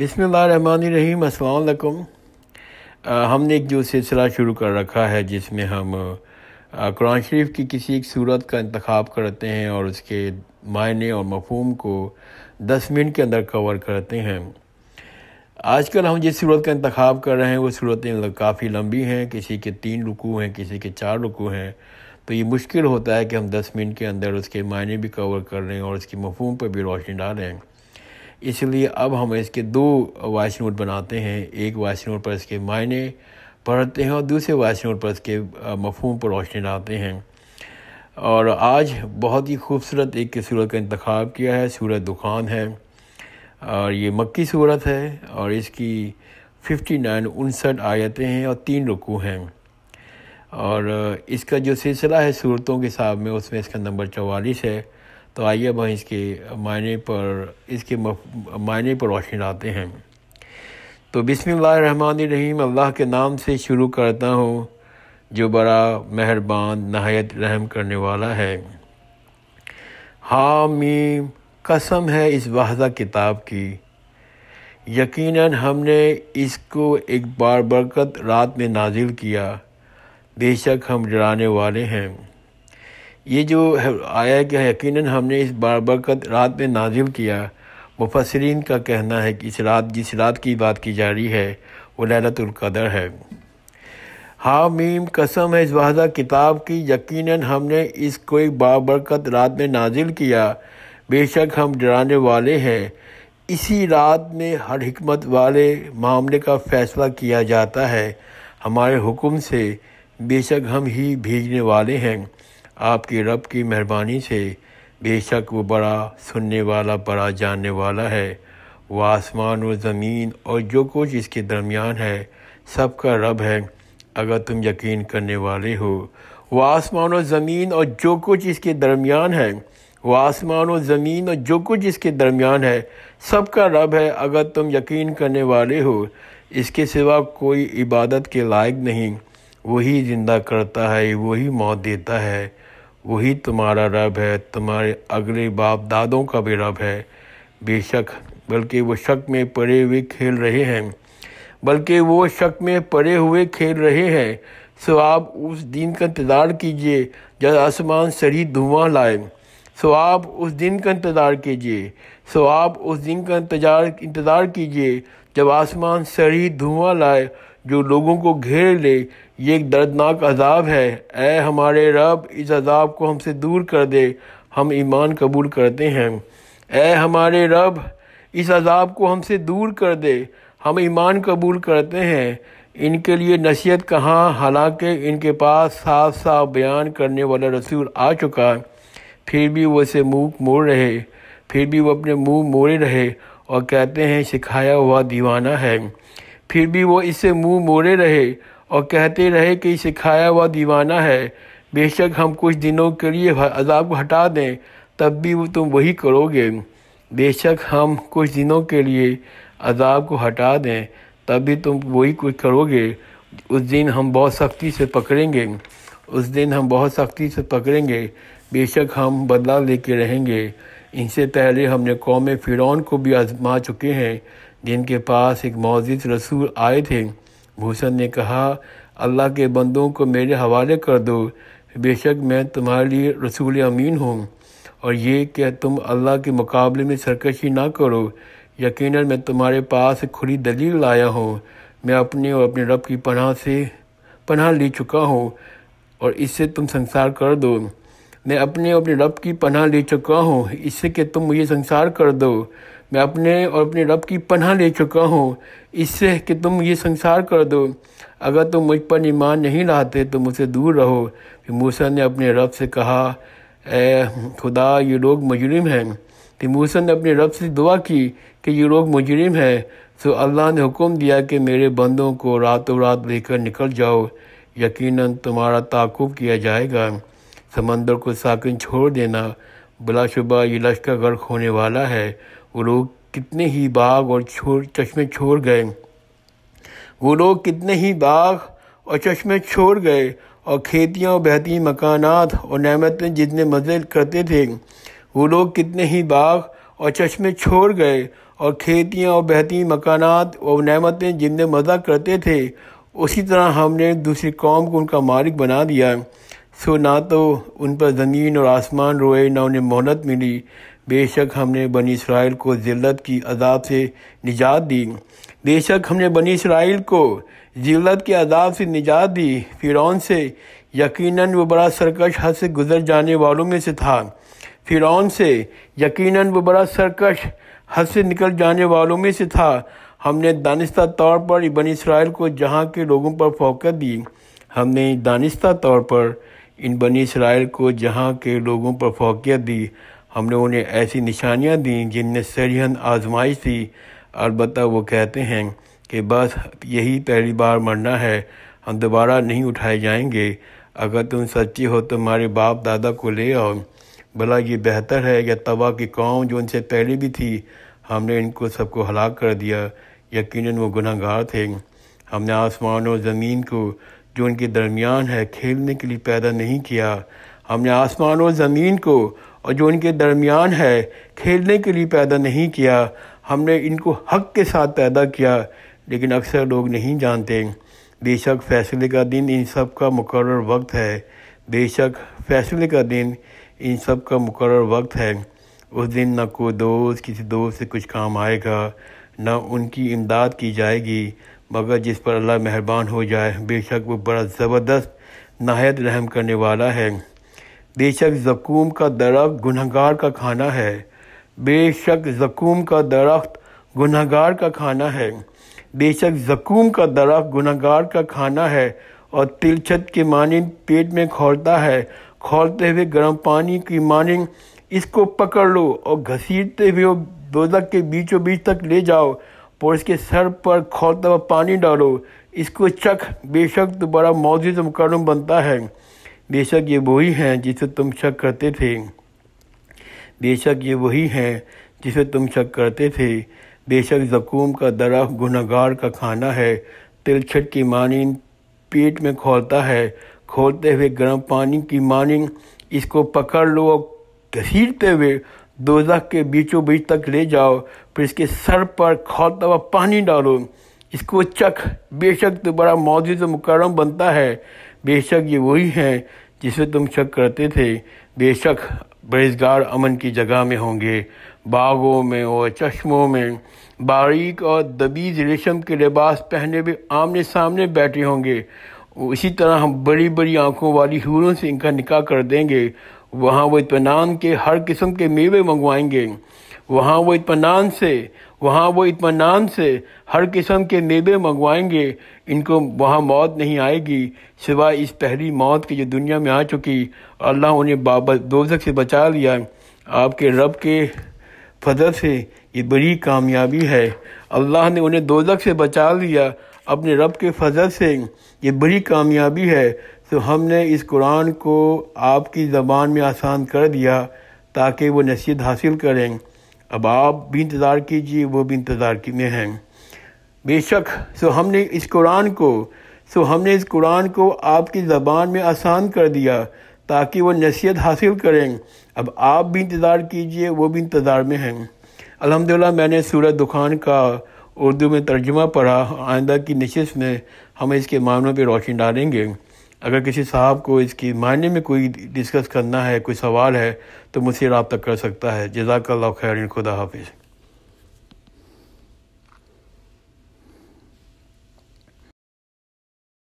बसमीम असलकुम हमने एक जो सिलसिला शुरू कर रखा है जिसमें हम कुरान शरीफ की किसी एक सूरत का इंतखब करते हैं और उसके मायने और मफहम को दस मिनट के अंदर कवर करते हैं आजकल हम जिस सूरत का इंतखब कर रहे हैं वो सूरतें मतलब काफ़ी लंबी हैं किसी के तीन रुकू हैं किसी के चार रुकू हैं तो ये मुश्किल होता है कि हम दस मिनट के अंदर उसके मायने भी कवर कर रहे हैं और उसकी मफहम पर भी रोशनी डालें इसलिए अब हम इसके दो वॉइस नोट बनाते हैं एक वॉइस नोट पर इसके मायने पढ़ते हैं और दूसरे वॉइस नोट पर इसके मफहम पर रोशनी डालते हैं और आज बहुत ही खूबसूरत एक सूरत का इंतखब किया है सूरत दुकान है और ये मक्की सूरत है और इसकी फिफ्टी नाइन उनसठ आयतें हैं और तीन रुकू हैं और इसका जो सिलसिला है सूरतों के हिसाब में उसमें इसका नंबर चवालीस है तो आइए हम इसके मायने पर इसके मायने पर रोशनी डालते हैं तो रहीम अल्लाह के नाम से शुरू करता हूँ जो बड़ा मेहरबान नहायत रहम करने वाला है हामी कसम है इस वाहदा किताब की यकीनन हमने इसको एक बार बरकत रात में नाजिल किया बेशक हम डराने वाले हैं ये जो आया कि यकीनन हमने इस बार बरकत रात में नाजिल किया मुफसरीन का कहना है कि इस रात जिस रात की बात की जा रही है वो लैलतुल्कदर है हामीम कसम है इस वाजा किताब की यकीनन हमने इस कोई बाबरकत रात में नाजिल किया बेशक हम डराने वाले हैं इसी रात में हर हमत वाले मामले का फ़ैसला किया जाता है हमारे हुक्म से बेशक हम ही भेजने वाले हैं आपके रब की मेहरबानी से बेशक वो बड़ा सुनने वाला बड़ा जानने वाला है वो आसमान और ज़मीन और जो कुछ इसके दरमियान है सब का रब है अगर तुम यकीन करने वाले हो वो आसमान और ज़मीन और जो कुछ इसके दरमियान है वो आसमान और ज़मीन और जो कुछ इसके दरमियान है सब का रब है अगर तुम यकीन करने वाले हो इसके सिवा कोई इबादत के लायक नहीं वही ज़िंदा करता है वही मौत देता है वही तुम्हारा रब है तुम्हारे अगले बाप दादों का भी रब है बेशक बल्कि वो शक में पड़े हुए खेल रहे हैं बल्कि वो शक में पड़े हुए खेल रहे हैं सो आप उस दिन का इंतज़ार कीजिए जब आसमान सरी धुआं लाए सो आप उस दिन का इंतज़ार कीजिए सो आप उस दिन का इंतजार इंतज़ार कीजिए जब आसमान सरी धुआं लाए जो लोगों को घेर ले ये एक दर्दनाक अजाब है ए हमारे रब इस अजाब को हमसे दूर कर दे हम ईमान कबूल करते हैं ए हमारे रब इस अजाब को हमसे दूर कर दे हम ईमान कबूल करते हैं इनके लिए नसीहत कहाँ हालांकि इनके पास साफ साफ बयान करने वाला रसूल आ चुका फिर भी वो इसे मुँह मोड़ रहे फिर भी वो अपने मुँह मोड़े रहे और कहते हैं सिखाया हुआ दीवाना है फिर भी वो इससे मुंह मोड़े रहे और कहते रहे कि सिखाया हुआ दीवाना है बेशक हम कुछ दिनों के लिए अजाब को हटा दें तब भी वो तुम वही करोगे बेशक हम कुछ दिनों के लिए अजाब को हटा दें तब भी तुम वही कुछ करोगे उस दिन हम बहुत सख्ती से पकड़ेंगे उस दिन हम बहुत सख्ती से पकड़ेंगे बेशक हम बदला लेके रहेंगे इनसे पहले हमने कौम फ़िरौन को भी आजमा चुके हैं जिनके पास एक मौजिद रसूल आए थे भूषण ने कहा अल्लाह के बंदों को मेरे हवाले कर दो बेशक मैं तुम्हारे लिए रसूल अमीन हूँ और ये कि तुम अल्लाह के मुकाबले में सरकशी ना करो यकीन मैं तुम्हारे पास खुली दलील लाया हूँ मैं अपने और अपने रब की पनाह से पनाह ले चुका हूँ और इससे तुम संसार कर दो मैं अपने और अपने रब की पनाह ले चुका हूँ इससे कि तुम मुझे संसार कर दो मैं अपने और अपने रब की पनाह ले चुका हूँ इससे कि तुम ये संसार कर दो अगर तुम मुझ पर ईमान नहीं लाते तो मुझसे दूर रहो फिर मूसा ने अपने रब से कहा ए खुदा ये लोग मुजरिम हैं फिर मूसा ने अपने रब से दुआ की कि ये लोग मुजरिम हैं तो अल्लाह ने हुक्म दिया कि मेरे बंदों को रातों रात लेकर निकल जाओ यकीनन तुम्हारा ताकुब किया जाएगा समंदर को साकिन छोड़ देना बिलाशुबा ये लश्कर गर्क होने वाला है वो लोग कितने ही बाग और छोड़ चश्मे छोड़ गए वो लोग कितने ही बाग और चश्मे छोड़ गए और खेतियाँ और बेहतरीन मकानात और नमतें जितने मज़े करते थे वो लोग कितने ही बाग और चश्मे छोड़ गए और खेतियाँ और बेहतरीन मकानात और नमतें जितने मज़ा करते थे उसी तरह हमने दूसरी कौम को उनका मालिक बना दिया सो ना तो उन पर ज़मीन और आसमान रोए ना उन्हें मोहनत मिली बेशक हमने बनी इसराइल को ज़िल्लत की अदाब से निजात दी बेशक हमने बनी इसराइल को ज़िल्लत के अदाब से निजात दी फ़िरौन से यकीनन वो बड़ा सरकश हद से गुजर जाने वालों में से था फ़िरौन से यकीनन वो बड़ा सरकश हद से निकल जाने वालों में से था हमने दानिस्ता तौर पर बन इसराइल को जहाँ के लोगों पर फोकत दी हमने दानिस्ता तौर पर इन बनी इसराइल को जहाँ के लोगों पर फोकियत दी हम लोगों ने ऐसी निशानियाँ दी जिनने सरहन आजमाइश थी अलबत् वो कहते हैं कि बस यही पहली बार मरना है हम दोबारा नहीं उठाए जाएंगे अगर तुम सच्चे हो तो हमारे बाप दादा को ले आओ भला ये बेहतर है या तवा की कौम जो उनसे पहले भी थी हमने इनको सबको हलाक कर दिया यकीनन वो गुनाहगार थे हमने आसमान और ज़मीन को जो उनके दरमियान है खेलने के लिए पैदा नहीं किया हमने आसमान और ज़मीन को और जो इनके दरमियान है खेलने के लिए पैदा नहीं किया हमने इनको हक के साथ पैदा किया लेकिन अक्सर लोग नहीं जानते बेशक फैसले का दिन इन सब का मुकर वक्त है बेशक फैसले का दिन इन सब का मुकर वक्त है उस दिन न कोई दोस्त किसी दोस्त से कुछ काम आएगा ना उनकी इमदाद की जाएगी मगर जिस पर अल्लाह मेहरबान हो जाए बेशक वो बड़ा ज़बरदस्त नहायत रहम करने वाला है बेशक जकूम का दरख्त गुनहगार का खाना है बेशक जकूम का दरख्त गुनहगार का खाना है बेशक जकूम का दरख्त गुनहगार का खाना है और तिलछत के मानिंद पेट में खोलता है खोलते हुए गर्म पानी की मानंद इसको पकड़ लो और घसीटते हुए वो दोजक के बीचों बीच तक ले जाओ और इसके सर पर खोलता हुआ पानी डालो इसको चख बेशक तो बड़ा मौजूद मुकरम बनता है बेशक ये वही हैं जिसे तुम शक करते थे बेशक ये वही हैं जिसे तुम शक करते थे बेशक जकूम का दरख गुनागार का खाना है तिलछट की मानिन पेट में खोलता है खोलते हुए गर्म पानी की मानिन इसको पकड़ लो घसीटते हुए दोजह के बीचों बीच तक ले जाओ फिर इसके सर पर खोलता हुआ पानी डालो इसको चख बेशक तो बड़ा मौजूद मुकरम बनता है बेशक ये वही हैं जिसे तुम शक करते थे बेशक बेजगार अमन की जगह में होंगे बागों में और चश्मों में बारीक और दबीज रेशम के लिबास पहने भी आमने सामने बैठे होंगे इसी तरह हम बड़ी बड़ी आंखों वाली हूरों से इनका निकाह कर देंगे वहाँ वो इतमान के हर किस्म के मेवे मंगवाएंगे वहाँ वो इतमान से वहाँ वो इतमान से हर किस्म के नेबे मंगवाएंगे इनको वहाँ मौत नहीं आएगी सिवाय इस पहली मौत की जो दुनिया में आ चुकी अल्लाह उन्हें बाबा दोजक से बचा लिया आपके रब के फजल से ये बड़ी कामयाबी है अल्लाह ने उन्हें दोजक से बचा लिया अपने रब के फजल से ये बड़ी कामयाबी है तो हमने इस कुरान को आपकी ज़बान में आसान कर दिया ताकि वो नसीहत हासिल करें अब आप भी इंतज़ार कीजिए वो भी इंतज़ार में हैं बेशक सो हमने इस कुरान को सो हमने इस कुरान को आपकी ज़बान में आसान कर दिया ताकि वो नसीहत हासिल करें अब आप भी इंतज़ार कीजिए वो भी इंतज़ार में हैं अलहमदिल्ला मैंने सूरत दुकान का उर्दू में तर्जुमा पढ़ा आइंदा की नशस्त में हम इसके मामलों पर रोशनी डालेंगे अगर किसी साहब को इसकी मायने में कोई डिस्कस करना है कोई सवाल है तो मुझसे रबता कर सकता है जजाकल्ला खैर खुदा हाफिज़